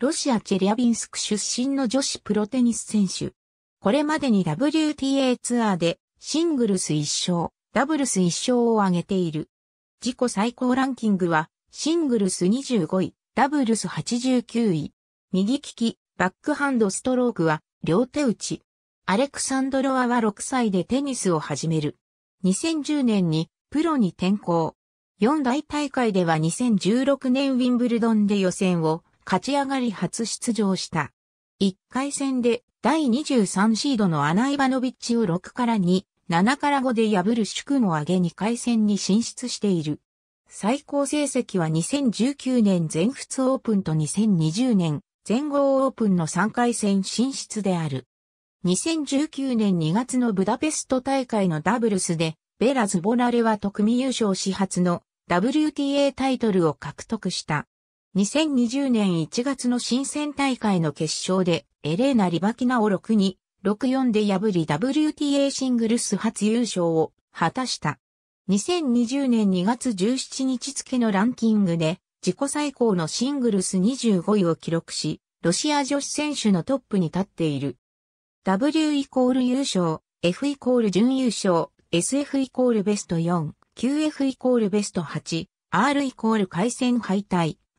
ロシアチェリアビンスク出身の女子プロテニス選手。これまでに WTA ツアーでシングルス1勝、ダブルス1勝を挙げている。自己最高ランキングはシングルス25位、ダブルス89位。右利き、バックハンドストロークは両手打ち。アレクサンドロアは6歳でテニスを始める。2010年にプロに転向。四大大会では2016年ウィンブルドンで予選を勝ち上がり初出場した。1回戦で第23シードのアナ・イバノビッチを6から2、7から5で破る宿も上げ2回戦に進出している。最高成績は2019年全仏オープンと2020年全豪オープンの3回戦進出である。2019年2月のブダペスト大会のダブルスで、ベラ・ズボラレは特組優勝始発の WTA タイトルを獲得した。2020年1月の新戦大会の決勝で、エレーナ・リバキナを6に、6-4で破り WTA シングルス初優勝を果たした。2020年2月17日付のランキングで、自己最高のシングルス25位を記録し、ロシア女子選手のトップに立っている。W イコール優勝、F イコール準優勝、SF イコールベスト4、QF イコールベスト8、R イコール回戦敗退、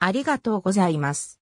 ありがとうございます。